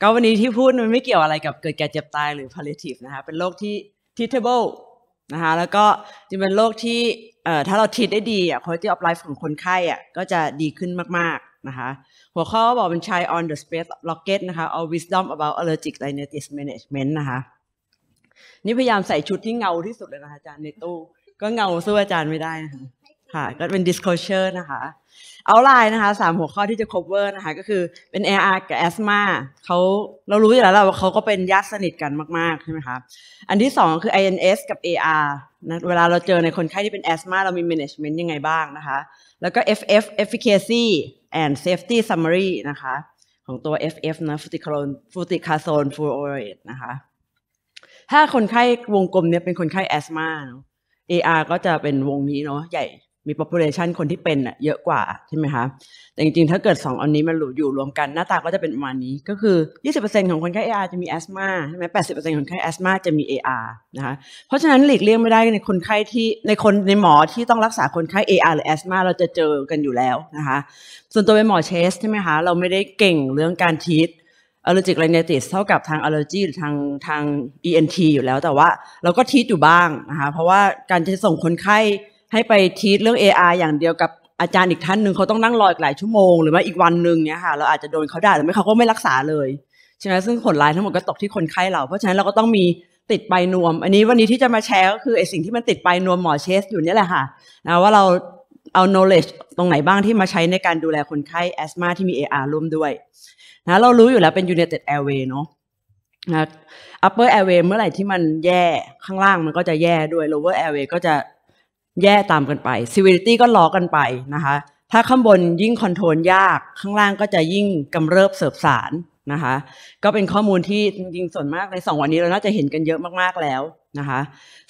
ก็วันนี้ที่พูดมันไม่เกี่ยวอะไรกับเกิดแก่เจ็บตายหรือ palliative นะคะเป็นโรคที่ treatable นะคะแล้วก็จะเป็นโรคที่เอ่อถ้าเราทิดได้ดีอ่ะ quality of life ของคนไข้อ่ะก็จะดีขึ้นมากๆนะคะหัวข้อบอกเป็นายออน on the Space Rocket นะคะ All Wisdom about Allergic Rhinitis Management นะคะ นี่พยายามใส่ชุดที่เงาที่สุดเลยนะคะอาจารย์ในตู้ ก็เงาสู้อาจารย์ไม่ได้นะคะค่ะก็เป็น disclosure นะคะเอาไลน์นะคะสามหัวข้อที่จะ cover นะคะ ก็คือเป็น AR กับ asthma เขาเรารู้อยู่แล้วเราเขาก็เป็นญาติสนิทกันมาก ๆ ใช่ไหมคะอันที่สองคือ INS กับ AR นะเวลาเราเจอในคนไข้ที่เป็น asthma เรามี management ยังไงบ้างนะคะ แล้วก็ FF efficacy and safety summary นะคะ ของตัว FF นะ fluticasone fluoride นะคะ ถ้าคนไข้วงกลมเนี่ยเป็นคนไข้ asthma า AR ก็จะเป็นวงนี้เนาะใหญ่มี population คนที่เป็นอะเยอะกว่าใช่ไหมคะ แต่จริง ๆ ถ้าเกิด 2 อันนี้ มันหลุดอยู่รวมกันหน้าตาก็จะเป็นประมาณนี้ก็คือ 20%ของคนไข้ AR จะมีแอสมาใช่ไหมแปปดสิบเเอร์ซ็นต์ของคนไข้แอสมาจะมี AR นะคะเพราะฉะนั้นหลีกเลี่ยงไม่ได้ในคนไข้ที่ในคนในหมอที่ต้องรักษาคนไข้ AR หรือแอสมาเราจะเจอกันอยู่แล้วนะคะส่วนตัวเป็นหมอเชสใช่ไหมคะเราไม่ได้เก่งเรื่องการทีทอ l l e r g i c rhinitis เท่ากับทาง allergy หรือทางทาง ENT อยู่แล้วแต่ว่าเราก็ทีทอยู่บ้างนะคะเพราะว่าการจะส่งคนไข้ให้ไปทีสเรื่อง a i อย่างเดียวกับอาจารย์อีกท่านหนึ่งเขาต้องนั่งรออีกหลายชั่วโมงหรือว่าอีกวันหนึ่งเนี่ยค่ะ เราอาจจะโดนเขาด่าหรือไม่เขาก็ไม่รักษาเลยใช่ไหมซึ่งผลร้ายทั้งหมดก็ตกที่คนไข้เรา เพราะฉะนั้นเราก็ต้องมีติดใบนวม อันนี้วันนี้ที่จะมาแชร์ก็คือไอสิ่งที่มันติดใบนวมหมอเชสอยู่นี่แหละค่ะนะว่าเราเอา knowledge ตรงไหนบ้างที่มาใช้ในการดูแลคนไข้แอสมาที่มี AR ร่วมด้วยนะเรารู้อยู่แล้วเป็น United Airway เนาะนะ upper airway เมื่อไหร่ที่มันแย่ข้างล่างมันก็จะแย่ด้วย lower airway ก็จะแย่ตามกันไป s ว v ลิ i t y ก็ล้อกันไปนะคะถ้าข้างบนยิ่งคอนโทรลยากข้างล่างก็จะยิ่งกำเริบเสบสารนะคะก็เป็นข้อมูลที่จริงๆส่วนมากในสองวันนี้เราน่าจะเห็นกันเยอะมากๆแล้วนะคะ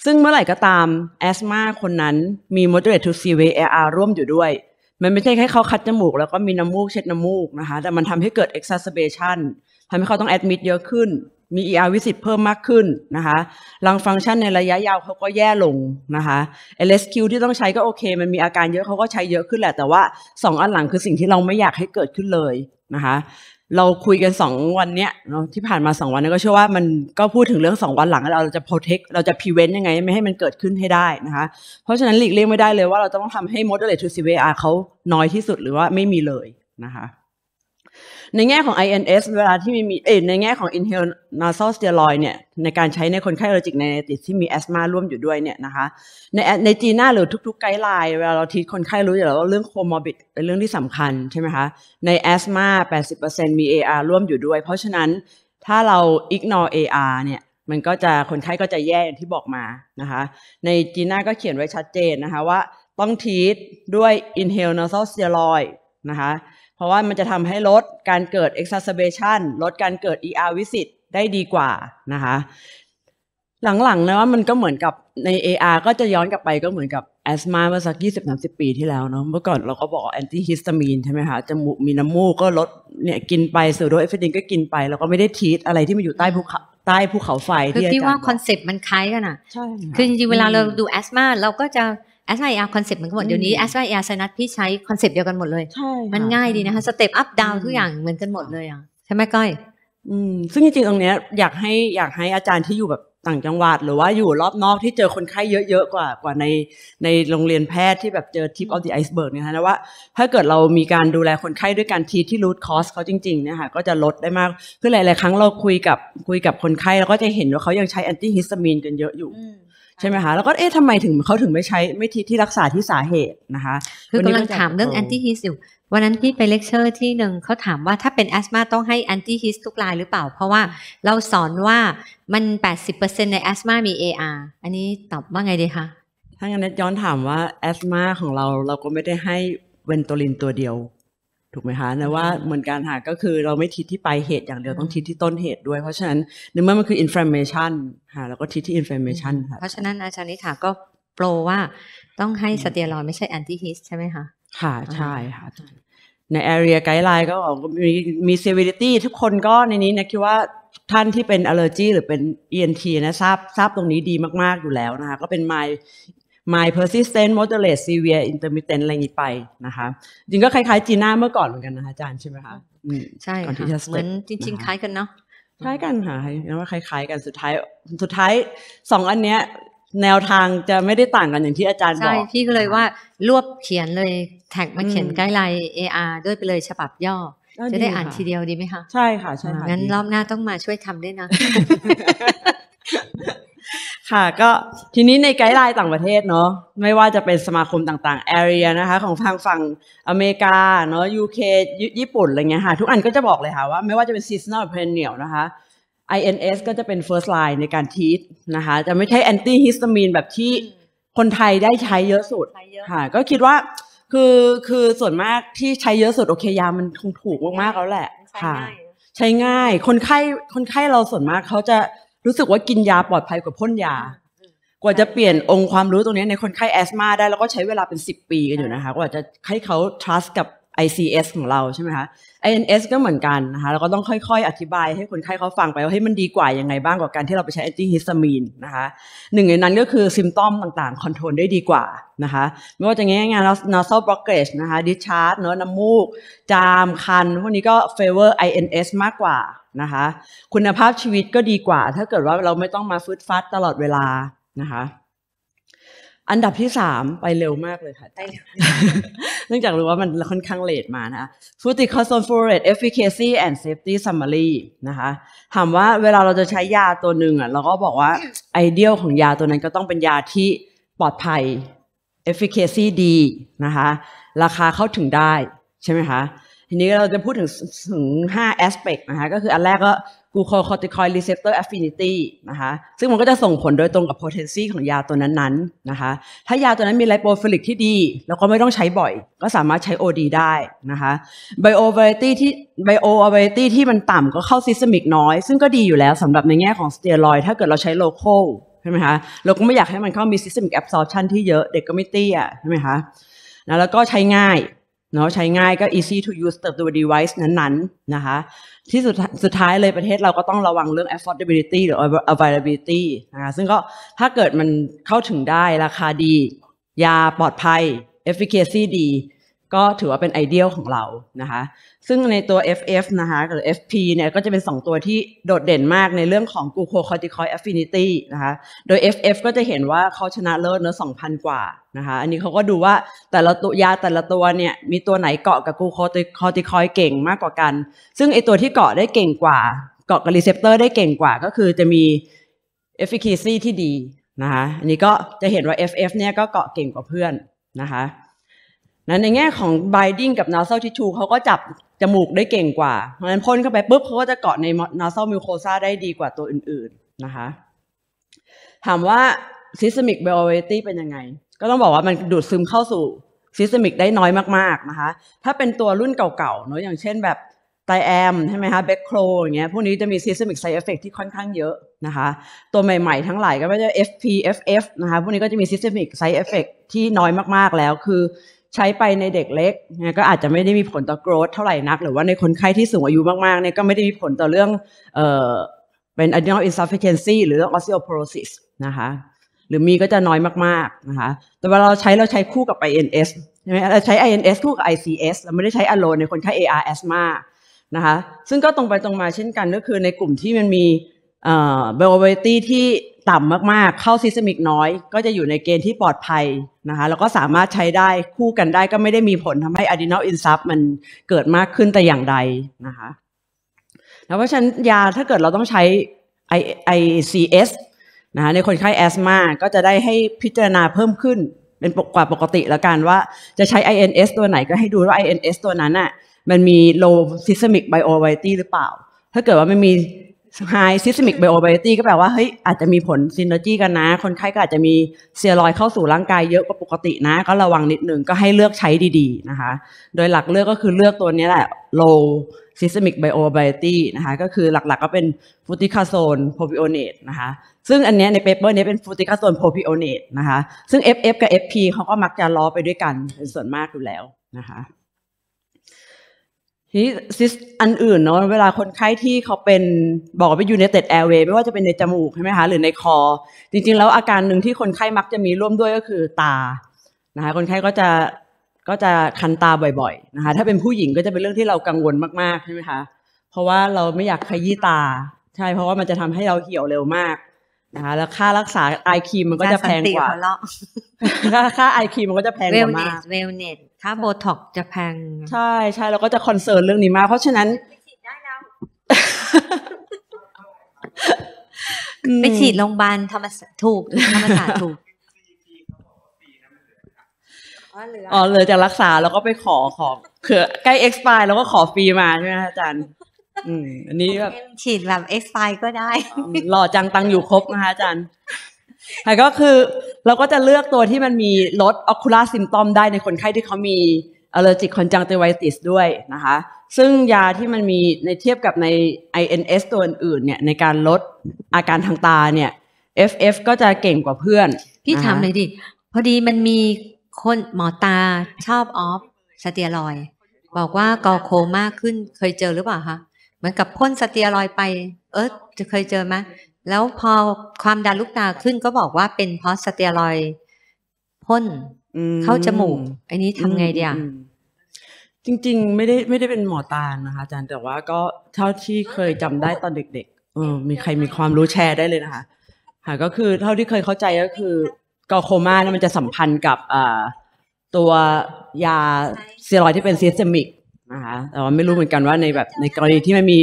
ซึ่งเมื่อไหร่ก็ตามแอสมาคนนั้นมี moderate to severe AR ร่วมอยู่ด้วย มันไม่ใช่แค่เขาคัดจมูกแล้วก็มีน้ำมูกเช็ดน้ำมูกนะคะแต่มันทำให้เกิด exacerbation ทำให้เขาต้องแอดมิดเยอะขึ้นมี ER วิสิตเพิ่มมากขึ้นนะคะลังฟังก์ชันในระยะยาวเขาก็แย่ลงนะคะ LSQ ที่ต้องใช้ก็โอเค มันมีอาการเยอะเขาก็ใช้เยอะขึ้นแหละ แต่ว่า 2 อันหลังคือสิ่งที่เราไม่อยากให้เกิดขึ้นเลยนะคะ เราคุยกัน 2 วันเนี้ยเนาะที่ผ่านมา 2 วันนี้ก็เชื่อว่ามันก็พูดถึงเรื่อง 2 วันหลัง เราจะ protect เราจะ prevent ยังไง ไม่ให้มันเกิดขึ้นให้ได้นะคะ เพราะฉะนั้นหลีกเลี่ยงไม่ได้เลยว่าเราต้องทำให้ moderate to severe เขาน้อยที่สุดหรือว่าไม่มีเลยนะคะในแง่ของ INS เวลาที่มีมีเอในแง่ของ inhaled nasal steroid เนี่ยในการใช้ในคนไข้อลจิกในติดที่มีแอสมาร่วมอยู่ด้วยเนี่ยนะคะในในจีน่าหรือทุก ๆ ไกด์ไลน์เวลาเราทีคนไข้รู้อยู่แล้วว่าเรื่องโคมอบิดเป็นเรื่องที่สำคัญใช่ไหมคะในแอสมา80%มี AR ร่วมอยู่ด้วย เพราะฉะนั้นถ้าเรา ignore AR เนี่ยมันก็จะคนไข้ก็จะแย่อย่างที่บอกมานะคะในจีน่าก็เขียนไว้ชัดเจนนะคะว่าต้องทีดด้วย inhaled nasal steroid นะคะเพราะว่ามันจะทำให้ลดการเกิด exacerbation ลดการเกิด ER visit ได้ดีกว่านะคะ หลังๆนะว่ามันก็เหมือนกับใน AR ก็จะย้อนกลับไปก็เหมือนกับแอสมาเมื่อสัก 20-30 ปีที่แล้วเนาะ เมื่อก่อนเราก็บอกแอนตี้ฮิสตามีนใช่ไหมคะ จมูกมีน้ำมูกก็ลดเนี่ยกินไปเสร์โดเอฟเฟดินก็กินไป แล้วก็ไม่ได้ทีทอะไรที่มันอยู่ใต้ภูเขาใต้ภูเขาไฟคือที่ว่าคอนเซ็ปต์มันคล้ายกันอ่ะใช่คือจริงเวลาเราดูแอสมา เราก็จะแอสไ a อร์คอนเซ็ปต์เหมือนกันหมดเดี๋ยวนี้แอสไ a อร์ไซนัสพี่ใช้คอนเซ็ปต์เดียวกันหมดเลยใช่มันง่ายดีนะคะสเต็ปอัพดาวทุกอย่างเหมือนกันหมดเลยอ่ะใช่ไหมก้อยอืมซึ่งจริงๆตรงเนี้ยอยากให้อยากให้อาจารย์ที่อยู่แบบต่างจังหวัด หรือว่าอยู่รอบนอกที่เจอคนไข้เยอะๆกว่ากว่าในในโรงเรียนแพทย์ที่แบบเจอทิปออฟเดอะไอซ์เบิร์กเนี่ยนะว่า ถ้าเกิดเรามีการดูแลคนไข้ด้วยการทีที่รูทคอสเขาจริงๆเนี่ยค่ะก็จะลดได้มากคือหลาย ๆครั้งเราคุยกับคุยกับคนไข้เราก็จะเห็นว่าเขายังใช้แอนตี้ฮิสตามีนกันเยอะอยู่ใช่ไหมคะแล้วก็ เอ๊ะทำไมถึงเขาถึงไม่ใช้ไม่ที่ที่รักษาที่สาเหตุนะคะ คือกำลังถามเรื่องแอนตี้ฮิสอยู่วันนั้นที่ไปเลคเชอร์ที่หนึ่งเขาถามว่าถ้าเป็นแอสมาต้องให้แอนตี้ฮิสทุกรายหรือเปล่า เพราะว่าเราสอนว่ามัน 80%ในแอสมา มี AR อันนี้ตอบว่าไงดีคะ ถ้างั้นย้อนถามว่าแอสมาของเราเราก็ไม่ได้ให้เวนโตลินตัวเดียวถูกไหมคะน่ว่าเหมือนกันค่ะก็คือเราไม่ทิศที่ปลายเหตุอย่างเดียวต้องทิศที่ต้นเหตุด้วยเพราะฉะนั้นนเมื่อมันคืออินฟลามเมชันค่ะแล้วก็ทิศที่อินฟลามเมชันค่ะเพราะฉะนั้นอาจารย์นิถาก็โปรว่าต้องให้สเตียรอยไม่ใช่แอนติฮิสใช่ไหมคะค่ะใช่ค่ะ ในแอเรียไกด์ไลน์ก็มีมีเซเวอริตี้ทุกคนก็ในนี้นะคิดว่าท่านที่เป็นอัลเลอร์จีหรือเป็น ENT นะทราบทราบตรงนี้ดีมาก ๆอยู่แล้วนะคะก็เป็นไม m i l persistent moderate severe intermittent อะไรนี้ไปนะคะจริงก็คล้ายๆ จีน่าเมื่อก่อนเหมือนกันนะคะอาจารย์ใช่ไหมคะใช่ค่ะเหมือนจริง ๆ คล้ายกันเนาะ คล้ายกันค่ะ แล้วว่าคล้ายๆกัน สุดท้ายสุดท้ายสองอันเนี้ยแนวทางจะไม่ได้ต่างกันอย่างที่อาจารย์บอก ใช่ พี่ก็เลยว่ารวบเขียนเลยแท็กมาเขียนไกด์ไลน์ AR ด้วยไปเลยฉบับย่อ จะได้อ่านทีเดียวดีไหมคะ ใช่ค่ะใช่ค่ะงั้นรอบหน้าต้องมาช่วยทำด้วยนะค่ะก็ทีนี้ในไกด์ไลน์ต่างประเทศเนาะไม่ว่าจะเป็นสมาคมต่างๆแอเรียนะคะของทางฝั่งอเมริกาเนาะยูเคญี่ปุ่นอะไรเงี้ยค่ะ ทุกอันก็จะบอกเลยค่ะว่า ไม่ว่าจะเป็น seasonal p ล r e n n i a นะคะ INS ก็จะเป็น first line ในการทีทนะคะ จะไม่ใช่ anti histamine แบบที่คนไทยได้ใช้เยอะสุดค่ะ ก็คิดว่าคือคือส่วนมากที่ใช้เยอะสุดโอเคยามันคงถูกมากๆแล้วแหละค่ะใช้ง่ายคนไข้คนไข้เราส่วนมากเขาจะรู้สึกว่ากินยาปลอดภัยกว่าพ่นยา กว่าจะเปลี่ยนองค์ความรู้ตรงนี้ในคนไข้แอสมาได้ แล้วก็ใช้เวลาเป็น 10 ปีกันอยู่นะคะ กว่าจะให้เขา trust กับ ICS ของเราใช่ไหมคะ INS ก็เหมือนกันนะคะ แล้วก็ต้องค่อยๆ อธิบายให้คนไข้เขาฟังไป ว่าให้มันดีกว่ายังไงบ้างกว่าการที่เราไปใช้แอนติฮิสตามีนนะคะหนึ่งในนั้นก็คือซิมตอมต่างๆคอนโทรลได้ดีกว่านะคะไม่ว่าจะง่ายๆแล้ว nasal blockage นะคะ discharge เนื้อน้ำมูกจามคันพวกนี้ก็ favor INS มากกว่านะคะคุณภาพชีวิตก็ดีกว่า ถ้าเกิดว่าเราไม่ต้องมาฟืดฟัดตลอดเวลานะคะอันดับที่สามไปเร็วมากเลยค่ะเนื่องจากรู้ว่ามันค่อนข้างเลทมานะฟูคิคอ o d c o s ูเรตเอฟฟิเค c ีแอนด์เซฟตี้ซัมมารีนะคะถามว่าเวลาเราจะใช้ยาตัวหนึ่งอ่ะเราก็บอกว่าไอเดียลของยาตัวนั้นก็ต้องเป็นยาที่ปลอดภัยเอฟฟิเค c ีดีนะคะราคาเข้าถึงได้ใช่ไหมคะทีนี้เราจะพูดถึงถึง 5 aspect นะคะ ก็คืออันแรกก็ glucocorticoid receptor affinity นะคะ ซึ่งมันก็จะส่งผลโดยตรงกับ potency ของยาตัวนั้นๆ นะคะ ถ้ายาตัวนั้นมีไลโปฟิลิกที่ดี แล้วก็ไม่ต้องใช้บ่อย ก็สามารถใช้ OD ได้นะคะ bioavailability ที่ bioavailability ที่มันต่ำก็เข้า systemic น้อย ซึ่งก็ดีอยู่แล้วสำหรับในแง่ของสเตียรอยถ้าเกิดเราใช้ local ใช่ไหมคะ เราก็ไม่อยากให้มันเข้ามี systemic absorption ที่เยอะเด็กก็ไม่เตี้ยใช่ไหมคะแล้วก็ใช้ง่ายเนาะใช้ง่ายก็ easy to use เติว device นั้นๆ นะคะที่สุดสุดท้ายเลยประเทศเราก็ต้องระวังเรื่อง affordability หรือ availability นะคะซึ่งก็ถ้าเกิดมันเข้าถึงได้ราคาดี ยาปลอดภัย efficacy ดีก็ถือว่าเป็นไอเดียลของเรานะคะ ซึ่งในตัว FF นะคะหรือ FP เนี่ยก็จะเป็น 2 ตัวที่โดดเด่นมากในเรื่องของ glucocorticoid affinity นะคะ โดย FF ก็จะเห็นว่าเขาชนะเลิศเนื้อ2,000 กว่านะคะ อันนี้เขาก็ดูว่าแต่ละตัว ยาแต่ละตัวเนี่ยมีตัวไหนเกาะกับ glucocorticoid เก่งมากกว่ากัน ซึ่งไอตัวที่เกาะได้เก่งกว่า เกาะกับรีเซพเตอร์ได้เก่งกว่าก็คือจะมี efficacy ที่ดีนะคะ อันนี้ก็จะเห็นว่า FF เนี่ยก็เกาะเก่งกว่าเพื่อนนะคะนั้นในแง่ของ binding กับ nasal tissue เขาก็จับจมูกได้เก่งกว่า เพราะฉะนั้นพ่นเข้าไปปุ๊บเขาก็จะเกาะใน nasal mucosa ได้ดีกว่าตัวอื่นๆนะคะถามว่า systemic variability เป็นยังไง ก็ต้องบอกว่ามันดูดซึมเข้าสู่ systemic ได้น้อยมากๆนะคะถ้าเป็นตัวรุ่นเก่าๆเนาะอย่างเช่นแบบไตแอมใช่ไหมคะแบคโครอย่างเงี้ยพวกนี้จะมีซิส t มิกไซเอฟเฟกที่ค่อนข้างเยอะนะคะตัวใหม่ๆทั้งหลายก็ไม่ใช่ FP FF นะคะพวกนี้ก็จะมีซิส t มิกไซเอฟเฟกที่น้อยมากๆแล้วคืใช้ไปในเด็กเล็กนยก็อาจจะไม่ได้มีผลต่อโกรธเท่าไหร่นัก หรือว่าในคนไข้ที่สูงอายุมากๆเนี่ยก็ไม่ได้มีผลต่อเรื่องเอ่อเป็น adrenal insufficiency หรือเรื่อง osteoporosis นะคะหรือมีก็จะน้อยมากๆนะคะแต่เวลาเราใช้เราใช้คู่กับ INS ใช่ไหมเราใช้ INS คู่กับ ICS เราไม่ได้ใช้ alone ในคนไข้ AR s มากนะคะซึ่งก็ตรงไปตรงมาเช่นกันก็คือในกลุ่มที่มันมีเอ่อ b i o v a t y ที่ต่ำมากๆ เข้าซิสมิกน้อยก็จะอยู่ในเกณฑ์ที่ปลอดภัยนะคะแล้วก็สามารถใช้ได้คู่กันได้ก็ไม่ได้มีผลทำให้อะดีโนอินซับมันเกิดมากขึ้นแต่อย่างใดนะคะแล้วเพราะฉะนั้นยาถ้าเกิดเราต้องใช้ ICS นะคะในคนไข้แอสมาก็จะได้ให้พิจารณาเพิ่มขึ้นเป็นกว่าปกติแล้วกันว่าจะใช้ INS ตัวไหนก็ให้ดูว่า INS ตัวนั้นน่ะมันมี low systemic bioavailability หรือเปล่า ถ้าเกิดว่าไม่มี high systemic b i o a i l b i l i t y ก็แปลว่าเฮ้ยอาจจะมีผลซินเนอร์จีกันนะ คนไข้ก็อาจจะมีเซียรอยเข้าสู่ร่างกายเยอะกว่าปกตินะ ก็ระวังนิดนึงก็ให้เลือกใช้ดีๆนะคะ โดยหลักเลือกก็คือเลือกตัวนี้แหละ low systemic b i o a i l b i l i t y นะคะ ก็คือหลักๆก็เป็นฟูติคาโซนโพพิโอเนตนะคะ ซึ่งอันนี้ในเปเปอร์นี้เป็นฟูติคาโซนโพพิโอเนตนะคะ ซึ่ง FF กับ FP เขาก็มักจะล้อไปด้วยกันเป็นส่วนมากอยู่แล้วนะคะทีนี้ซิสอันอื่นเนาะเวลาคนไข้ที่เขาเป็นบอกว่าอยู่ในเต็ดแอร์เวย์ไม่ว่าจะเป็นในจมูกใช่ไหมคะหรือในคอ จริง ๆ แล้วอาการหนึ่งที่คนไข้มักจะมีร่วมด้วยก็คือตานะคะคนไข้ก็จะก็จะคันตาบ่อยๆนะคะถ้าเป็นผู้หญิงก็จะเป็นเรื่องที่เรากังวลมากๆใช่ไหมคะเพราะว่าเราไม่อยากขยี้ตา ใช่ เพราะว่ามันจะทำให้เราเหี่ยวเร็วมากนะคะแล้วค่ารักษาไอคีมมันก็จะแพงกว่าค่าไอคีมมันก็จะแพงกว่ามากเวลเนตถ้าโบท็อกจะแพง ใช่ใช่เราก็จะคอนเซิร์นเรื่องนี้มากเพราะฉะนั้น ไปฉีดโรงพยาบาลธรรมศาสตร์ถูกธรรมศาสตร์ถูกอ๋อเลยจะรักษาแล้วก็ไปขอขอคือใกล้ expire แล้วก็ขอฟรีมาใช่ไหมอาจารย์อันนี้แบบ ฉีดแบบ expire ก็ได้หล่อจังตังอยู่ครบนะคะอาจารย์ค่ะก็คือเราก็จะเลือกตัวที่มันมีลดออคูลาซิมตอมได้ในคนไข้ที่เขามีอัลเลอร์จิกคอนจังเติวติสด้วยนะคะ ซึ่งยาที่มันมีในเทียบกับใน INS ตัวอื่นเนี่ยในการลดอาการทางตาเนี่ย FF ก็จะเก่งกว่าเพื่อน พี่ถามเลยดิพอดีมันมีคนหมอตาชอบออฟสเตียรอย บอกว่ากอโคมากขึ้นเคยเจอหรือเปล่าคะเหมือนกับพ่นสเตียรอยไป เออจะเคยเจอไหมแล้วพอความดันลูกตาขึ้นก็บอกว่าเป็นเพราะสเตียรอยพ่นเข้าจมูกอันนี้ทำไงเดียะจริง ๆ ไม่ได้ไม่ได้เป็นหมอตานะคะอาจารย์แต่ว่าก็เท่าที่เคยจำได้ตอนเด็ก ๆ เออ มีใครมีความรู้แชร์ได้เลยนะคะค่ะ ก็คือเท่าที่เคยเข้าใจก็คือกาโคมาน่ามันจะสัมพันธ์กับตัวยาเซียรอยที่เป็นซีสเซมิกนะคะแต่ว่าไม่รู้เหมือนกันว่าในแบบในกรณีที่มันมี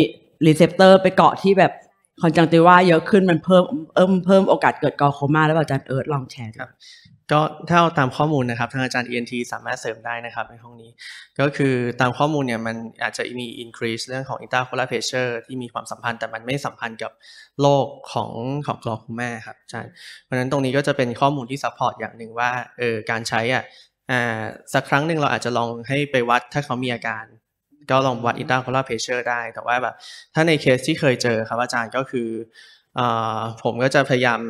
รีเซพเตอร์ไปเกาะที่แบบคอนจังติว่าเยอะขึ้นมันเพิ่มเอิ่มเพิ่มโอกาสเกิดกอโคม่าแล้วอาจารย์เอิร์ธลองแชร์ครับก็ถ้าเอาตามข้อมูลนะครับ ทางอาจารย์ ENT สามารถเสริมได้นะครับในห้องนี้ ก็คือตามข้อมูลเนี่ยมันอาจจะมี increase เรื่องของ intercolar pressure ที่มีความสัมพันธ์แต่มันไม่สัมพันธ์กับโรคของของกลอคแม่ครับอาจารย์เพราะฉะนั้นตรงนี้ก็จะเป็นข้อมูลที่ support อย่างหนึ่งว่าเออการใช้อ่ะสักครั้งหนึ่งเราอาจจะลองให้ไปวัดถ้าเขามีอาการก็ลองวัดอินเตอร์คอลาเพเชอร์ได้ แต่ว่าแบบ ถ้าในเคสที่เคยเจอครับอาจารย์ก็คือผมก็จะพยายาม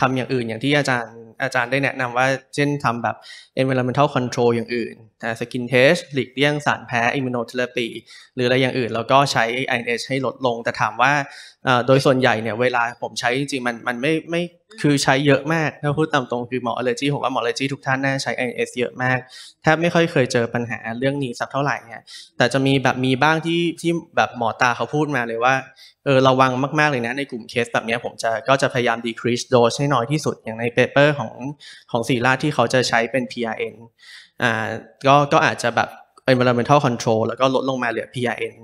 ทำอย่างอื่นอย่างที่อาจารย์อาจารย์ได้แนะนำว่า เช่นทำแบบ environmental control อย่างอื่น แต่ skin test หลีกเลี่ยงสารแพ้ immunotherapy หรืออะไรอย่างอื่น แล้วก็ใช้ INH ให้ลดลง แต่ถามว่าโดยส่วนใหญ่เนี่ยเวลาผมใช้ จริงมันมันไม่ไม่คือใช้เยอะมากถ้าพูดตามตรงคือหมอ allergy ผมว่าหมอ allergy ทุกท่านน่าใช้ INS เยอะมากแทบไม่ค่อยเคยเจอปัญหาเรื่องนี้สักเท่าไหร่เนี่ยแต่จะมีแบบมีบ้างที่ที่แบบหมอตาเขาพูดมาเลยว่าเออระวังมากๆเลยนะในกลุ่มเคสแบบนี้ผมจะก็จะพยายาม decrease dose ให้น้อยที่สุดอย่างในเปเปอร์ของของสีราที่เขาจะใช้เป็น PRN อ่าก็ก็อาจจะแบบ environmental control แล้วก็ลดลงมาเหลือ PRN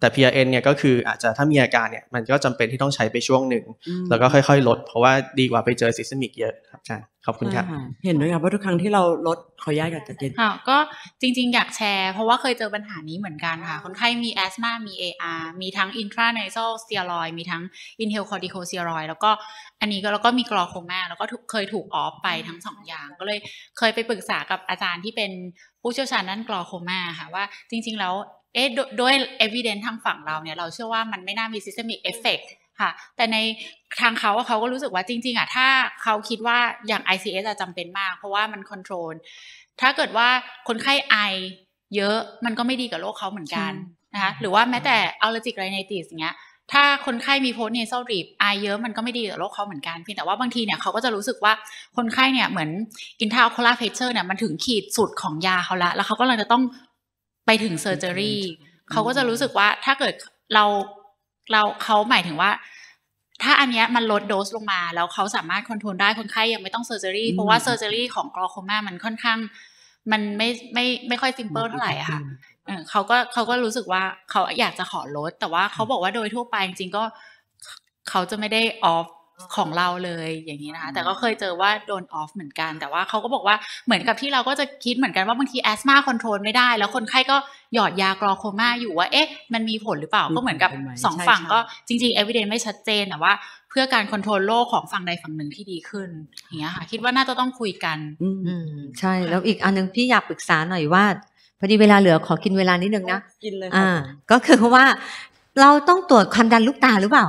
แต่ PRN เนี่ยก็คืออาจจะถ้ามีอาการเนี่ย มันก็จำเป็นที่ต้องใช้ไปช่วงหนึ่ง แล้วก็ค่อยๆลดเพราะว่าดีกว่าไปเจอซิสเตมิกเยอะครับอาจารย์ขอบคุณครับเห็นไหมครับว่าทุกครั้งที่เราลดเขาย้ายกับจัดเยนก็จริงๆอยากแชร์เพราะว่าเคยเจอปัญหานี้เหมือนกันค่ะ คนไข้มีแอสมา มี AR มีทั้งอินทราไนซลสเตียรอยมีทั้งอินเทลคอร์ดิโคสเตียรอยแล้วก็อันนี้ก็แล้วก็มีกรอโคมาแล้วก็เคยถูกออฟไปทั้งสองอย่างก็เลยเคยไปปรึกษากับอาจารย์ที่เป็นผู้เชี่ยวชาญด้านกรอโคมาค่ะว่า จริง ๆแล้วเอ๊ะด้วย evidence ทางฝั่งเราเนี่ย เราเชื่อว่ามันไม่น่ามี systemic effect ค่ะ แต่ในทางเขาเขาก็รู้สึกว่าจริงๆอ่ะถ้าเขาคิดว่าอย่าง ICS จะจำเป็นมาก เพราะว่ามัน control ถ้าเกิดว่าคนไข้ไอเยอะมันก็ไม่ดีกับโรคเขาเหมือนกันนะคะหรือว่าแม้แต่ allergic rhinitis อย่างเงี้ยถ้าคนไข้มีโพสเนซอลรีบไอเยอะมันก็ไม่ดีกับโรคเขาเหมือนกันเพียงแต่ว่าบางทีเนี่ยเขาก็จะรู้สึกว่าคนไข้เนี่ยเหมือนกินทาวคอลาเพเชอร์เนี่ยมันถึงขีดสุดของยาเขาละแล้วเขาก็เลยจะต้องไปถึงเซอร์เจอรี่เขาก็จะรู้สึกว่าถ้าเกิดเราเราเขาหมายถึงว่า ถ้าอันนี้มันลดโดสลงมา แล้วเขาสามารถคอนโทรลได้คนไข้ ยังไม่ต้องเซอร์เจอรี่เพราะว่าเซอร์เจอรี่ของกรอโคมามันค่อนข้าง มันไม่ไม่ไม่ค่อยซิมเปิลเท่าไหร่อะค่ะเขาก็เขาก็รู้สึกว่าเขาอยากจะขอลด แต่ว่าเขาบอกว่าโดยทั่วไปจริงก็เขาจะไม่ได้ออฟของเราเลยอย่างนี้นะคะ แต่ก็เคยเจอว่าโดนออฟเหมือนกันแต่ว่าเขาก็บอกว่าเหมือนกับที่เราก็จะคิดเหมือนกันว่าบางทีแอสมาคอนโทรลไม่ได้แล้วคนไข้ก็หยอดยากรอโคม่าอยู่ว่าเอ๊ะมันมีผลหรือเปล่า ก็เหมือนกับสองฝั่งก็จริงๆเอวิเดนไม่ชัดเจนแต่ว่า เพื่อการคอนโทรลโรคของฝั่งใดฝั่งหนึ่งที่ดีขึ้นอย่างเงี้ยค่ะคิดว่าน่าจะต้องคุยกันอืมใช่ แล้วอีกอันนึงพี่อยากปรึกษาหน่อยว่าพอดีเวลาเหลือขอกินเวลานิดนึงนะกินเลยอ่าก็คือว่าเราต้องตรวจความดันลูกตาหรือเปล่า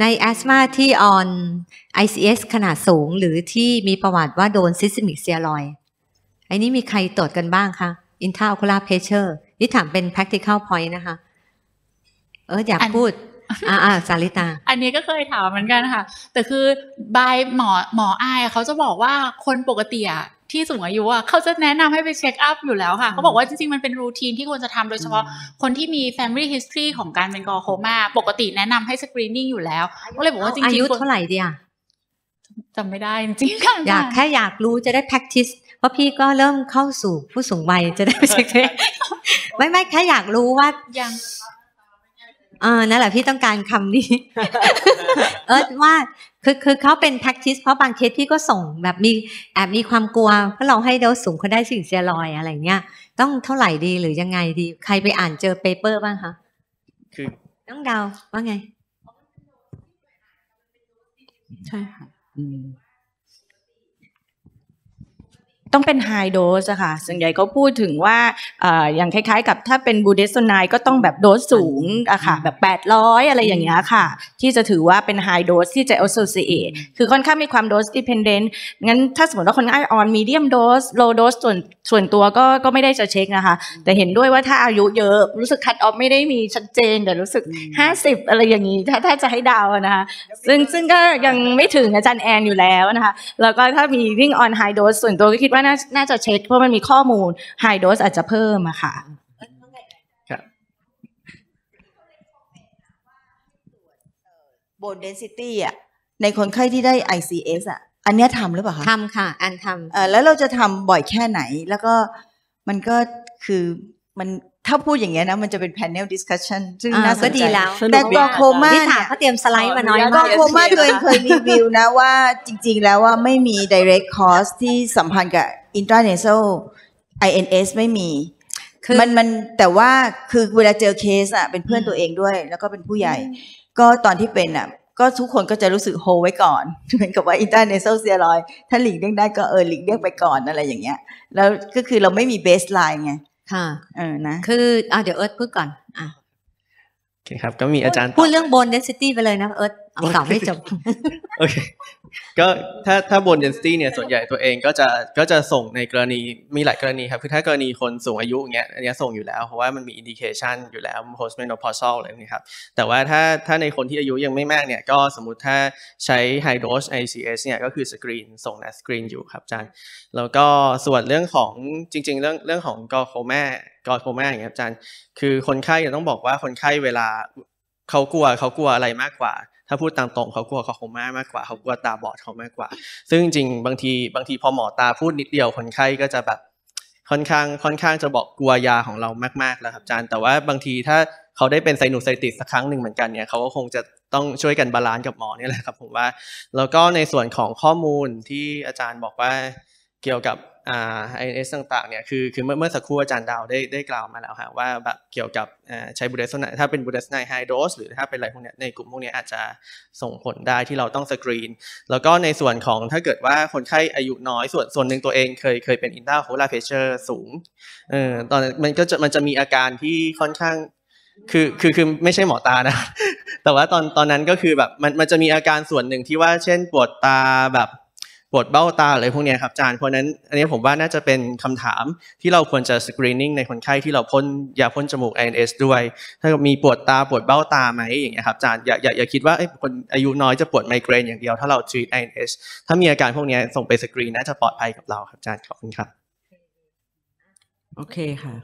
ในแอสมาที่ออน ICS ขนาดสูง หรือที่มีประวัติว่าโดนซิสมิกเซียรอย อันนี้มีใครตรวจกันบ้างคะ intraocular pressure นี่ถามเป็น practical point นะคะ เออ อยากพูด อ่าสาริตา อันนี้ก็เคยถามเหมือนกันค่ะ แต่คือบายหมอ หมออายเขาจะบอกว่าคนปกติอะที่สูงอายุอ่ะเขาจะแนะนำให้ไปเช็คอัพอยู่แล้วค่ะเขาบอกว่าจริงๆ มันเป็นรูทีนที่ควรจะทำโดยเฉพาะคนที่มี family history ของการเป็นกอโคมาปกติแนะนำให้สกรีนนิ่งอยู่แล้วก็เลยบอกว่าจริงๆอายุเท่าไหร่ดีอ่ะจำไม่ได้จริงค่ะ อยากแค่อยากรู้จะได้ practice เพราะพี่ก็เริ่มเข้าสู่ผู้สูงวัยจะได้ไปเช็คไม่ไม่แค่อยากรู้ว่ายังเออนั่นแหละพี่ต้องการคำนี้เออว่าคือคือเขาเป็นแ r ็กชิส เพราะบางเคสที่ก็ส่งแบบมีแอบมีความกลัวเ็าเราให้เดสสูงเขาได้สิ่งเสียรอยอะไรเงี้ยต้องเท่าไหร่ดีหรือยังไงดีใครไปอ่านเจอเปเปอร์บ้างคะคือน้องดาวว่าไงใช่ค่ะอืมต้องเป็นไฮโดสอะค่ะส่วนใหญ่เขาพูดถึงว่าอย่างคล้ายๆ กับถ้าเป็นบูเดสโซายก็ต้องแบบโดสสูงอะค่ะแบบ 800 อะไรอย่างเงี้ยค่ะ ที่จะถือว่าเป็นไฮโดสที่จะเอ s o ซ i a t e คือค่อนข้างมีความโดส d เพนเดนต์งั้นถ้าสมมติว่าคนไอออนมีเดียมโดสโลโดสส่วนส่วนตัวก็ก็ไม่ได้จะเช็คนะคะแต่เห็นด้วยว่าถ้าอายุเยอะรู้สึกคัดออฟไม่ได้มีชัดเจนแต่รู้สึก 50 อะไรอย่างนี้ถ้าถ้าจะให้ดาวนะคะซึ่งซึ่งก็ยังไม่ถึงอาจารย์แอนอยู่แล้วนะคะแล้วก็ถ้ามีวิ่งออนไฮโดสส่วนตัวก็คิดว่าน่าน่าจะเช็คเพราะมันมีข้อมูลไฮโดสอาจจะเพิ่มอะค่ะบนเดนซิตี้อ่ะในคนไข้ที่ได้ ICS อ่ะอันเนี้ยทำหรือเปล่าคะทำค่ะ อันทำเออแล้วเราจะทำบ่อยแค่ไหน แล้วก็มันก็คือมันถ้าพูดอย่างเงี้ยนะมันจะเป็น panel discussion ซึ่งน่าสนใจแต่กอโคมาที่ถามเขาเตรียมสไลด์มาน้อยมากกอโคมาตัวเองเคยรีวิวนะว่าจริง ๆแล้วว่าไม่มี direct cost ที่สัมพันธ์กับ i n t r a i o n a l INS ไม่มีมันมันแต่ว่าคือเวลาเจอเคสอ่ะเป็นเพื่อนตัวเองด้วย แล้วก็เป็นผู้ใหญ่ ก็ตอนที่เป็นอ่ะก็ทุกคนก็จะรู้สึกโฮ ไว้ก่อนเหมือน กับว่าอินเตอร์เนเซลเซียรอย ถ้าหลีกเลี่ยงได้ก็เออหลีกเลี่ยงไปก่อนอะไรอย่างเงี้ยแล้วก็คือเราไม่มีเบสไลน์ไงค่ะ เออ นะ คืออ่ะเดี๋ยวเอิร์ธพูดก่อน อ่ะคครับก็มีอาจารย์ พูดเรื่องโบนเดนซิตี้ไปเลยนะเอิร์ธเอาตาวไม่จบ โอเคก็ถ้าถ้าโบนเดนซิตี้เนี่ยส่วนใหญ่ตัวเองก็จะก็จะส่งในกรณีมีหลายกรณีครับคือถ้ากรณีคนสูงอายุอย่างเงี้ยอันนี้ส่งอยู่แล้วเพราะว่ามันมีอินดิเคชันอยู่แล้ว post menopausal อะไรนี่ครับ แต่ว่าถ้าถ้าในคนที่อายุยังไม่มากเนี่ย ก็สมมติถ้าใช้ h ดร h ไอซี i อ s เนี่ยก็คือสกรีนส่งในสกรีนอยู่ครับอาจารย์แล้วก็ส่วนเรื่องของจริง ๆ เรื่องเรื่องของกอโคแม่กอโรม่าอย่างเงี้ยอาจารย์คือคนไข้จะต้องบอกว่าคนไข้เวลาเขากลัวเขากลัวอะไรมากกว่า ถ้าพูดตามตรงเขากลัวเขาโคม่ามากกว่าเขากลัวตาบอดเขามากกว่า ซึ่งจริงบางทีบางทีพอหมอตาพูดนิดเดียวคนไข้ก็จะแบบค่อนข้าง ค่อนข้างจะบอกกลัวยาของเรามากๆแล้วครับอาจารย์ แต่ว่าบางทีถ้าเขาได้เป็นไซนูไซติสสักครั้งหนึ่งเหมือนกันเนี่ยเขาก็คงจะต้องช่วยกันบาลานซ์กับหมอนี่แหละครับ ผมว่าแล้วก็ในส่วนของข้อมูลที่อาจารย์บอกว่าเกี่ยวกับไอเอสต่างๆเนี่ย คือคือเมื่อเมื่อสักครู่อาจารย์ดาวได้ได้กล่าวมาแล้วฮะว่าแบบเกี่ยวกับใช้บูเดสไนถ้าเป็นบูเดสไนไฮโดสหรือถ้าเป็นอะไรพวกนี้ในกลุ่มพวกนี้ อาจจะส่งผลได้ที่เราต้องสกรีน แล้วก็ในส่วนของถ้าเกิดว่าคนไข้อายุน้อยส่วนส่วนหนึ่งตัวเองเคยเคยเป็นอินเอร์โคลาเพเชอร์สูงเออตอนมันก็จะมันจะมีอาการที่ค่อนข้าง คือคือคือไม่ใช่หมอตานะแต่ว่าตอนตอนนั้นก็คือแบบมันมันจะมีอาการส่วนหนึ่งที่ว่าเช่น ปวดตาแบบปวดเบ้าตาอะไรพวกนี้ครับอาจารย์เพราะนั้น อันนี้ผมว่าน่าจะเป็นคำถามที่เราควรจะสกรีนนิ่งในคนไข้ที่เราพ่นยาพ่นจมูก INS ด้วย ถ้ามีปวดตาปวดเบ้าตาไหมอย่างเงี้ยครับอาจารย์อย่าอย่าอย่าคิดว่าคนอายุน้อยจะปวดไมเกรนอย่างเดียวถ้าเราทรีต INS ถ้ามีอาการพวกนี้ส่งไปสกรีนน่าจะปลอดภัยกับเราครับอาจารย์ขอบคุณครับโอเคค่ะ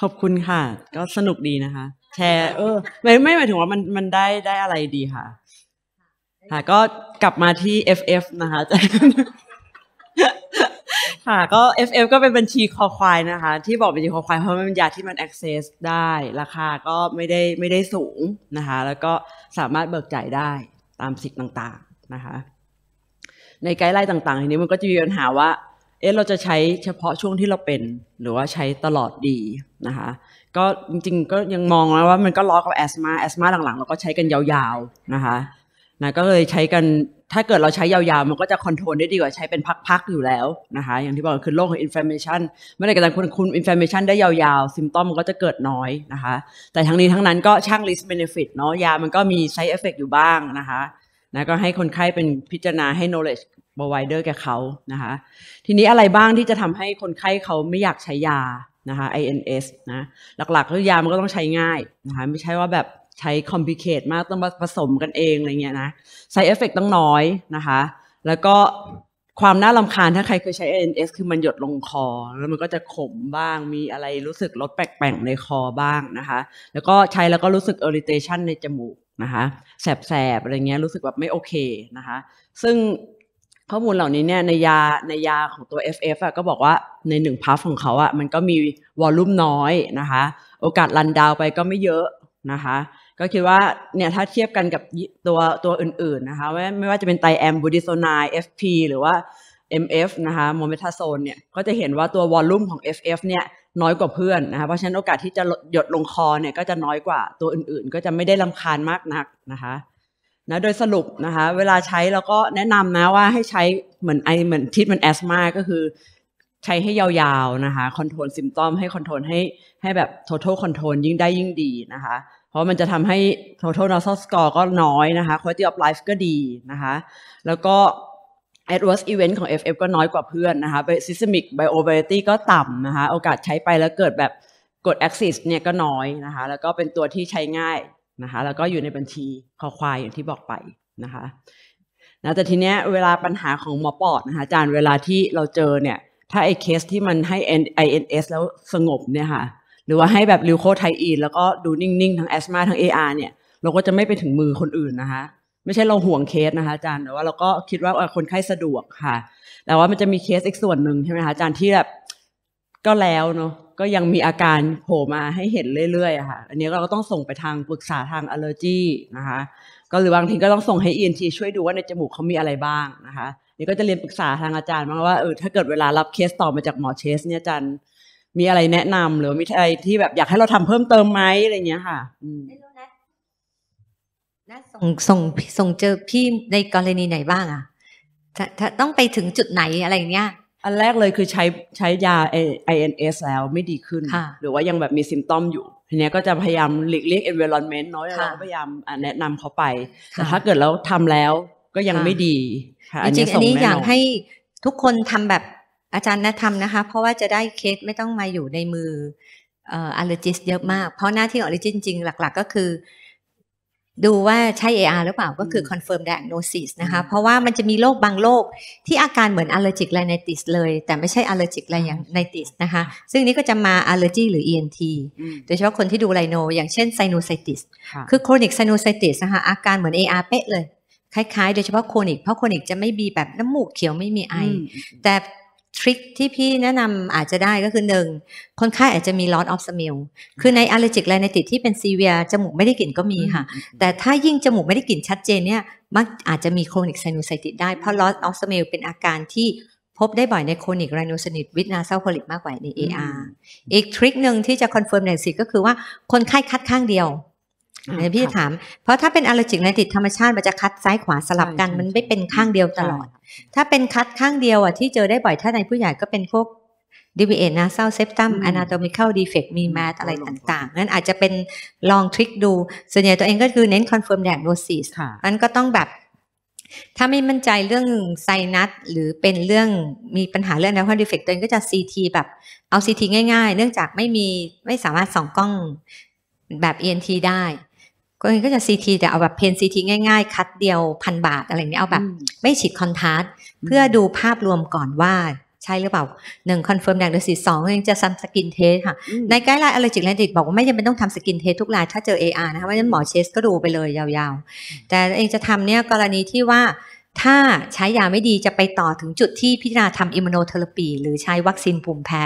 ขอบคุณค่ะ ก็สนุกดีนะคะ แชร์ เออไม่ไม่หมายถึงว่ามันมันได้ได้อะไรดีค่ะค่ะก็กลับมาที่ FF นะคะค่ะก็ FF ก็เป็นบัญชีคอควายนะคะที่บอกบัญชีคอควายเพราะมันเป็นยาที่มัน access ได้ราคาก็ไม่ได้ไม่ได้สูงนะคะแล้วก็สามารถเบิกจ่ายได้ตามสิทธิ์ต่างๆนะคะในไกด์ไลน์ต่างๆทีนี้มันก็จะมีปัญหาว่า เออเราจะใช้เฉพาะช่วงที่เราเป็น หรือว่าใช้ตลอดดีนะคะก็จริงๆก็ยังมองแล้วว่ามันก็ล็อกกับแอสมาแอสมาหลังๆเราก็ใช้กันยาวๆนะคะนะก็เลยใช้กันถ้าเกิดเราใช้ยาวๆ มันก็จะคอนโทรลได้ดีกว่าใช้เป็นพักๆ อยู่แล้วนะคะอย่างที่บอกคือโรคของอินฟลามเอชันเมื่อไหร่ก็ตามคุณคุณอินฟลามเอชันได้ยาวๆ ซิมตอมมันก็จะเกิดน้อยนะคะแต่ทั้งนี้ทั้งนั้นก็ช่างิสต์เบเนฟิตเนาะยามันก็มีไซเอฟเฟกต์อยู่บ้างนะคะนะก็ให้คนไข้เป็นพิจารณาให้ knowledge provider แก่เขานะคะทีนี้อะไรบ้างที่จะทำให้คนไข้เขาไม่อยากใช้ยานะคะ INS นะหลักๆคือยามันก็ต้องใช้ง่ายนะคะไม่ใช่ว่าแบบใช้คอมพิเคตมาก ต้องผสมกันเองอะไรเงี้ยนะใช้เอฟเฟกต้องน้อยนะคะ แล้วก็ความน่าลำคาญถ้าใครเคยใช้ NS คือมันหยดลงคอ แล้วมันก็จะขมบ้างมีอะไรรู้สึกลดแปลกๆในคอบ้างนะคะแล้วก็ใช้แล้วก็รู้สึกเอริเทชันในจมูกนะคะแสบๆอะไรเงี้ยรู้สึกแบบไม่โอเคนะคะซึ่งข้อมูลเหล่านี้เนี่ยในยาในยาของตัว FF อ่ะก็บอกว่าในหนึ่งพัฟของเขาอ่ะมันก็มีวอลลุ่มน้อยนะคะโอกาสลันดาวไปก็ไม่เยอะนะคะก็คิดว่าเนี่ยถ้าเทียบกันกับตัวตัวอื่น ๆนะคะ ไม่ไม่ว่าจะเป็นไตแอมบูดิโซนายพีหรือว่า MF นะคะโมเมทาโซนเนี่ยก็จะเห็นว่าตัววอลลุ่มของ FF เนี่ยน้อยกว่าเพื่อนนะคะ เพราะฉะนั้นโอกาสที่จะหยดลงคอเนี่ยก็จะน้อยกว่าตัวอื่นๆก็จะไม่ได้ลำคาญมากนักนะคะนะโดยสรุปนะคะ เวลาใช้แล้วก็แนะนำนะว่าให้ใช้เหมือนไอเหมือนทิศมันแอสมาก็คือ ใช้ให้ยาวๆนะคะคอนโทรลซิมตอมให้คอนโทรลให้ให้แบบ total control ยิ่งได้ยิ่งดีนะคะพราะมันจะทำให้ total nasal score ก็น้อยนะคะ quality of life ก็ดีนะคะ แล้วก็ adverse event ของ FF ก็น้อยกว่าเพื่อนนะคะ systemic bioavailability ก็ต่ำนะคะ โอกาสใช้ไปแล้วเกิดแบบกด axis เนี่ยก็น้อยนะคะ แล้วก็เป็นตัวที่ใช้ง่ายนะคะ แล้วก็อยู่ในบัญชีคอควายอย่างที่บอกไปนะคะนะแต่ทีเนี้ยเวลาปัญหาของหมอปอดนะคะอาจารย์เวลาที่เราเจอเนี่ย ถ้าไอ้เคสที่มันให้ INS แล้วสงบเนี่ยค่ะหรือว่าให้แบบลิวโคไทอีนแล้วก็ดูนิ่งๆ ทั้งแอสมาทั้ง AR เนี่ย เราก็จะไม่ไปถึงมือคนอื่นนะคะไม่ใช่เราห่วงเคสนะคะอาจารย์แต่ว่าเราก็คิดว่าคนไข้สะดวกค่ะ แต่ว่ามันจะมีเคสอีกส่วนหนึ่งใช่ไหมคะอาจารย์ที่แบบก็แล้วเนาะก็ยังมีอาการโผล่มาให้เห็นเรื่อยๆค่ะ อันนี้เราก็ต้องส่งไปทางปรึกษาทางอัลเลอร์จีนะคะก็หรือบางทีก็ต้องส่งให้ ENT ช่วยดูว่าในจมูกเขามีอะไรบ้างนะคะนี่ก็จะเรียนปรึกษาทางอาจารย์มาว่าเออถ้าเกิดเวลารับเคสต่อมาจากหมอเชสเนี่ยอาจารย์มีอะไรแนะนำหรือมีอะไรที่แบบอยากให้เราทำเพิ่มเติมไหมอะไรเงี้ยค่ะไม่รู้นะส่งส่งส่งเจอพี่ในกรณีไหนบ้างอะถ้าถ้าต้องไปถึงจุดไหนอะไรเงี้ยอันแรกเลยคือใช้ใช้ยา INS แล้วไม่ดีขึ้น หรือว่ายังแบบมีซิมตอมอยู่ทีเนี้ยก็จะพยายามหลีกเลี่ยง environment น้อยเราก็พยายามแนะนำเขาไปแต่ถ้าเกิดแล้วทำแล้วก็ยังไม่ดีจริงอันนี้อยากให้ทุกคนทำแบบอาจารย์นะทำนะคะเพราะว่าจะได้เคสไม่ต้องมาอยู่ในมืออัลเลอร์จิสเยอะมาก เพราะหน้าที่ของอัลเลอร์จิสจริงหลักๆ ก็คือ ดูว่าใช่ AR หรือเปล่าก็คือคอนเฟิร์มไดอะโนซิสนะคะเพราะว่ามันจะมีโรคบางโรคที่อาการเหมือนอลเลอร์จิ r ไรเนติสเลย แต่ไม่ใช่อัลเลอร์จิกไ h i ไ i ติสนะคะซึ่งนี้ก็จะมาอัลเลอร์จีหรือ ENT โดยเฉพาะคนที่ดูไรโนอย่างเช่นไซนูไซติสคือโครนิกไซนูไซติสนะคะอาการเหมือน AR เป๊ะเลยคล้ายๆ โดยเฉพาะโคนิกเพราะโคนิกจะไม่มีแบบน้ำมูกเขียวไม่มีไอแต่ทริคที่พี่แนะนำอาจจะได้ก็คือหนึ่ง คนไข้อาจจะมี loss of smell คือใน allergic rhinitis ที่เป็นซีเวียจมูกไม่ได้กลิ่นก็มีค่ะ แต่ถ้ายิ่งจมูกไม่ได้กลิ่นชัดเจนเนี่ยมักอาจจะมี chronic sinusitis ได้เพราะ loss of smell เป็นอาการที่พบได้บ่อยในโคนิกไรโนสนิตวิทนาเซลโพลิปมากกว่าใน AR อีกทริคหนึ่งที่จะคอนเฟิร์มิทนิ์ก็คือว่า คนไข้คัดข้างเดียวเดี๋ยวพี่ถาม เพราะถ้าเป็นอัลเลอร์จิกในติดธรรมชาติมันจะคัดซ้ายขวาสลับกัน มันไม่เป็นข้างเดียวตลอด ถ้าเป็นคัดข้างเดียวอ่ะที่เจอได้บ่อยถ้าในผู้ใหญ่ก็เป็นพวกดีวีเอทนะเศร้าเซปตัมอนาโตมิเคิลดีเฟกมีแมทอะไรต่างๆนั้นอาจจะเป็นลองทริคดูส่วนใหญ่ตัวเองก็คือเน้นคอนเฟิร์มแดกโดซิสนั้นก็ต้องแบบ ถ้าไม่มั่นใจเรื่องไซนัสหรือเป็นเรื่องมีปัญหาเรื่องแลวคอนดีเฟกตัวเองก็จะซีทีแบบเอาซีทีง่าย ๆ เนื่องจากไม่มีไม่สามารถส่องกล้องแบบเอ็นทีได้คนอื่นก็จะซีทีแต่เอาแบบเพนซีทีง่ายๆ คัดเดียวพันบาทอะไรเงี้ยเอาแบบไม่ฉีดคอนทัาสเพื่อดูภาพรวมก่อนว่าใช่หรือเปล่าหนึ่งคอนเฟิร์มแดงหรือสีสองยังจะซ้ำสกินเทสค่ะในไกด์ไลน์อะไรจิกแลนดิกบอกว่าไม่จำเป็นต้องทำสกินเทสทุกราย ถ้าเจอ AR นะคะเพราะฉะนั้นหมอเชสก็ดูไปเลยยาวๆ แต่เองจะทำเนี่ยกรณีที่ว่าถ้าใช้ยาไม่ดีจะไปต่อถึงจุดที่พิจารณาทำอิมมูโนเทอรปี หรือใช้วัคซีนภูมิแพ้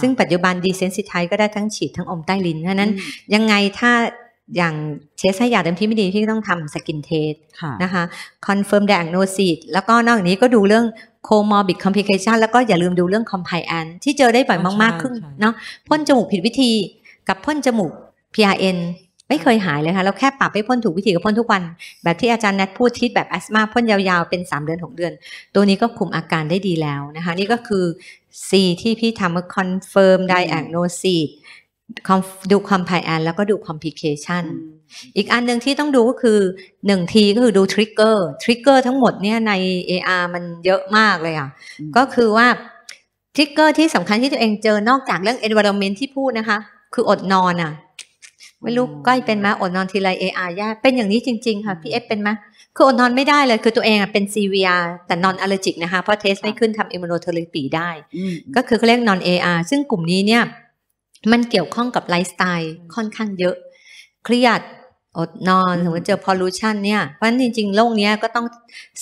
ซึ่งปัจจุบันดีเซนซิไทก็ได้ทั้งฉีดทั้งอมใต้ลิ้นเพราะนั้น ยังไงถ้าอย่างเชสให้ยาเต็มที่ไม่ดีที่ต้องทำสกินเทสนะคะคอนเฟิร์มไดอะโนซิดแล้วก็นอกจากนี้ก็ดูเรื่องโคมอร์บิดคอ p l i c a t i o n แล้วก็อย่าลืมดูเรื่องคอมไพแอนที่เจอได้บ่อยมากๆขึ้นเนาะพ่นจมูกผิดวิธี กับพ่นจมูก PRN ไม่เคยหายเลยค่ะเราแค่ปรับให้พ่นถูกวิธีกับพ่นทุกวัน แบบที่อาจารย์แนทพูดทิศแบบแอสมาพ่นยาวๆเป็น 3 เดือน6เดือน ตัวนี้ก็คุมอาการได้ดีแล้วนะคะนี่ก็คือ C ที่พี่ทำคอนเฟิร์มไดอะโนซีดดูความไพแอนแล้วก็ดูคอมพิเคชันอีกอันหนึ่งที่ต้องดูก็คือหนึ่งทีก็คือดูทริกเกอร์ทริกเกอร์ทั้งหมดเนี่ยใน AR มันเยอะมากเลยอ่ะก็คือว่าทริกเกอร์ที่สำคัญที่ตัวเองเจอนอกจากเรื่อง environment ที่พูดนะคะ คืออดนอนอ่ะ ไม่รู้ก้อยเป็นไหมอดนอนทีไร AR ยากเป็นอย่างนี้จริงๆค่ะพี่เอฟเป็นไหมคืออดนอนไม่ได้เลยคือตัวเองอ่ะเป็น CVR แต่นอนอัลเลอร์จิกนะคะเพราะเทสไม่ขึ้นทำอิมมูโนเทอริปี ได้ก็คือเขาเรียกนอน AR ซึ่งกลุ่มนี้เนี่ยมันเกี่ยวข้องกับไลฟ์สไตล์ ค่อนข้างเยอะ เครียดอดนอนสมมติเจอพอลูชันเนี่ยเพราะฉะนั้นจริงๆโรคเนี้ยก็ต้อง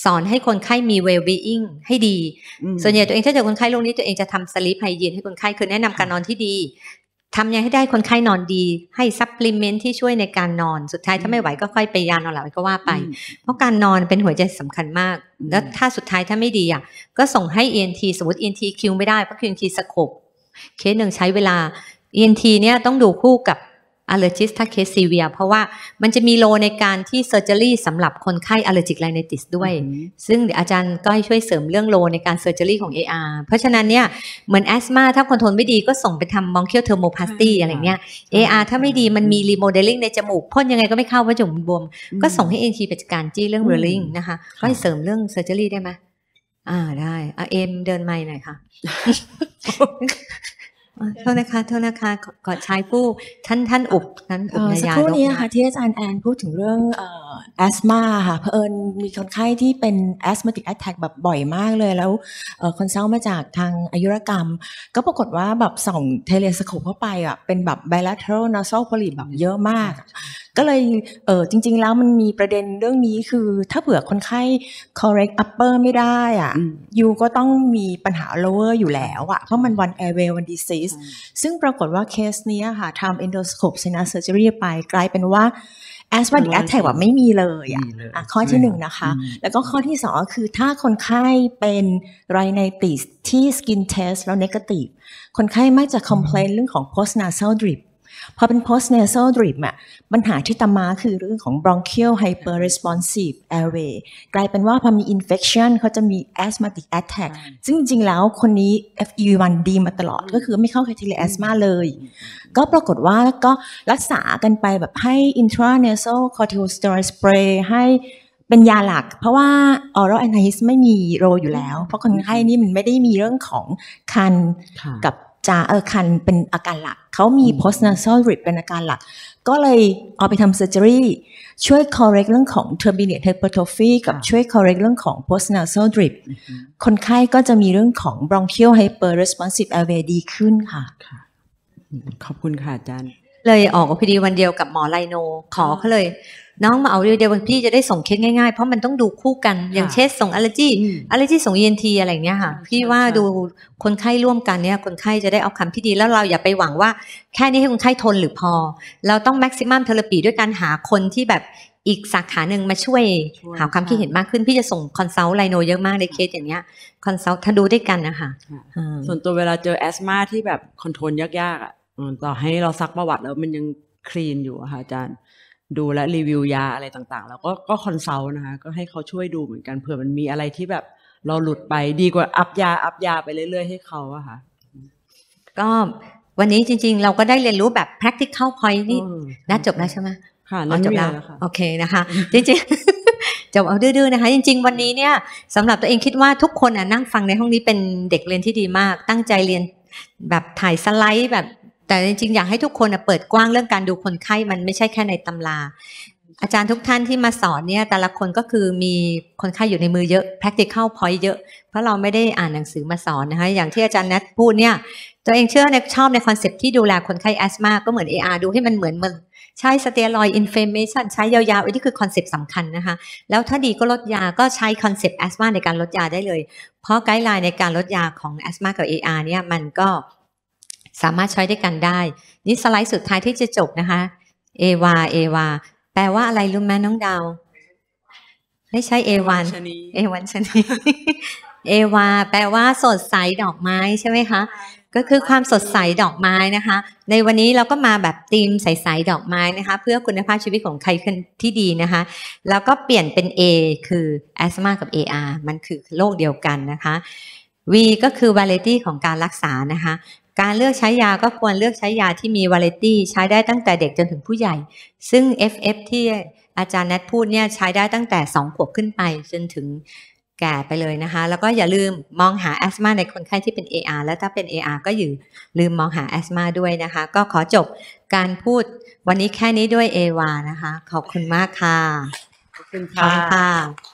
สอนให้คนไข้มีเวลบีอิงให้ดี ส่วนใหญ่ตัวเองถ้าเจอคนไข้โรคนี้ตัวเองจะทำสลีปไฮยีนให้คนไข้ คือแนะนำการนอนที่ดีทำยังให้ได้คนไข้นอนดี ให้ซัพพลีเมนต์ที่ช่วยในการนอน สุดท้ายถ้าไม่ไหว ก็ค่อยไปยานอนหลับก็ว่าไป เพราะการนอนเป็นหัวใจสำคัญมาก แล้วถ้าสุดท้ายถ้าไม่ดีอ่ะก็ส่งให้ ENT สมมติ ENT คิวไม่ได้เพราะ ENT สโคบเคสหนึ่งใช้เวลา ENT เนี่ยต้องดูคู่กับ a l l e r g i s t a c a s e v ซ r เพราะว่ามันจะมีโลในการที่ surgery สำหรับคนไข้ allergic rhinitis ด้วย ซึ่งอาจารย์ก็ให้ช่วยเสริมเรื่องโลในการ surgery ของ AR เพราะฉะนั้นเนี่ยเหมือนแอสมา ถ้าคนทนไม่ดีก็ส่งไปทำมองเคียวเทอร์โมพาสตี้อะไรเงี้ย AR ถ้าไม่ดีมันมี remodeling ในจมูกพ่นยังไงก็ไม่เข้าว่าจมูกบวม ก็ส่งให้ ENT ไปจัดการจี้เรื่อง rolling นะคะก็ให้เสริมเรื่อง surgery ได้ไหมอ่าได้เอ็มเดินไม่หน่อยค่ะโทษนะคะโทษนะคะก่อชายผู้ท่านท่านอุบนั้นอุบในยาสักครู่นี้นะคะที่อาจารย์แอนพูดถึงเรื่องแอสมาค่ะเพอเอิญมีคนไข้ที่เป็นแอสมาติกแอตแทกแบบบ่อยมากเลยแล้วคนเซ้ามาจากทางอายุรกรรมก็ปรากฏว่าแบบส่องเทเลสโคปเข้าไปอ่ะเป็นแบบบลาเทอร a นอ a s a l ล o l y p แบบเยอะมากก็เลย เออจริงๆ แล้วมันมีประเด็นเรื่องนี้คือถ้าเผื่อคนไข้ correct upper ไม่ได้อ่ะยูก็ต้องมีปัญหา lower อยู่แล้วอ่ะเพราะมัน one airway one disease ซึ่งปรากฏว่าเคสนี้ค่ะทำ endoscope sinus surgery ไปกลายเป็นว่า asthmatic attack ว่าไม่มีเลยอ่ะข้อที่หนึ่งนะคะ แล้วก็ข้อที่สองคือ ถ้าคนไข้เป็นไรในติสที่ skin test แล้ว negative คนไข้ไม่จะ complain เรื่องของ post nasal drip พอเป็น post nasal drip อะปัญหาที่ตามมาคือเรื่องของ bronchial hyperresponsive airway กลายเป็นว่าพอมี infection เขาจะมี asthmatic attack ซึ่งจริงๆ แล้วคนนี้ FEV1 ดีมาตลอด ก็คือไม่เข้า c r ทีเลอ a asthma เลย ก็ปรากฏว่าก็รักษากันไปแบบให้ intranasal corticosteroid spray ให้เป็นยาหลัก เพราะว่าออร a l a n น h i s ไม่มีโร อยู่แล้ว เพราะคนไข้นี่มันไม่ได้มีเรื่องของคันกับจาเออคันเป็นอาการหลัก เขามี post nasal drip เป็นอาการหลัก ก็เลยเอาไปทำ surgery ช่วย correct เรื่องของ turbinate hypertrophy กับช่วย correct เรื่องของ post nasal drip คนไข้ก็จะมีเรื่องของ bronchial hyperresponsive airway ดีขึ้นค่ะ ขอบคุณค่ะอาจารย์ เลยออกพอดีวันเดียวกับหมอไลโน ขอเขาเลยน้องมาเอาเดียวๆพี่จะได้ส่งเคสง่ายๆ เพราะมันต้องดูคู่กันอย่างเช่นส่งอัลเลอร์จีอัลเลอร์จีส่งเอ็นทีอะไรเงี้ยค่ะ พี่ว่าดูคนไข้ร่วมกันเนี่ย คนไข้จะได้เอาคำที่ดีแล้วเราอย่าไปหวังว่า แค่นี้ให้คนไข้ทนหรือพอ เราต้องแม็กซิมัมเทอร์ปีด้วยการหาคนที่แบบอีกสาขาหนึ่งมาช่วยหาความคิดเห็นมากขึ้น พี่จะส่งคอนซัลท์ไลโนเยอะมากในเคสอย่างเงี้ยคอนซัลท์ถ้าดูด้วยกันนะคะส่วนตัวเวลาเจอแอสมาที่แบบคอนโทรลยากๆอ่ะต่อให้เราซักประวัติแล้วมันยังคลีนอยู่ค่ะอาจารย์ดูและรีวิวยาอะไรต่างๆ แล้วก็ก็คอนซัลท์นะคะ ก็ให้เขาช่วยดูเหมือนกันเผื่อมันมีอะไรที่แบบ เราหลุดไปดีกว่าอัพยา อัพยา ไปเรื่อยๆ ให้เขาอะค่ะ ก็วันนี้จริงๆ เราก็ได้เรียนรู้แบบ practical point นี่น่าจบแล้วใช่ไหมค่ะน่าจบแล้วโอเคนะคะจริงๆจบเอาดื้อๆนะคะ จริง ๆวันนี้เนี่ยสำหรับตัวเองคิดว่าทุกคนนั่งฟังในห้องนี้เป็นเด็กเรียนที่ดีมากตั้งใจเรียนแบบถ่ายสไลด์แบบแต่จริงๆ อยากให้ทุกคนเปิดกว้างเรื่องการดูคนไข้มันไม่ใช่แค่ในตำรา อาจารย์ทุกท่านที่มาสอนเนี่ยแต่ละคนก็คือมีคนไข้อยู่ในมือเยอะ practical point เยอะ เพราะเราไม่ได้อ่านหนังสือมาสอนนะคะอย่างที่อาจารย์นัทพูดเนี่ยตัวเองเชื่อในชอบในคอนเซปที่ดูแลคนไข้แอสมาก็เหมือน AR ดูให้มันเหมือนมันใช้สเตียรอยอินเฟมเมชันใช้ยาวๆอันนี้คือคอนเซปต์สำคัญนะคะแล้วถ้าดีก็ลดยาก็ใช้คอนเซปต์แอสมาในการลดยาได้เลย เพราะไกด์ไลน์ในการลดยาของแอสมากับ AR เนี่ยมันก็สามารถใช้ด้วยกันได้ นี่สไลด์สุดท้ายที่จะจบนะคะเอวาเอวาแปลว่าอะไรรู้ไหมน้องดาว ไม่ใช่เอวันเอวันชนี เอวา แปลว่าสดใสดอกไม้ใช่ไหมคะ ก็คือความสดใสดอกไม้นะคะ ในวันนี้เราก็มาแบบธีมใสๆดอกไม้นะคะ เพื่อคุณภาพชีวิตของใครที่ดีนะคะ แล้วก็เปลี่ยนเป็น A คือ asthma กับ AR มันคือโรคเดียวกันนะคะ V ก็คือ v a l i i t y ของการรักษานะคะการเลือกใช้ยาก็ควรเลือกใช้ยาที่มีวาเลตี้ใช้ได้ตั้งแต่เด็กจนถึงผู้ใหญ่ ซึ่ง FF ที่อาจารย์นัทพูดเนี่ยใช้ได้ตั้งแต่ 2 ขวบขึ้นไปจนถึงแก่ไปเลยนะคะ แล้วก็อย่าลืมมองหาแอสมาในคนไข้ที่เป็น AR แล้วถ้าเป็น AR ก็อย่าลืมมองหาแอสมาด้วยนะคะ ก็ขอจบการพูดวันนี้แค่นี้ด้วย a วานะคะ ขอบคุณมากค่ะ ขอบคุณค่ะ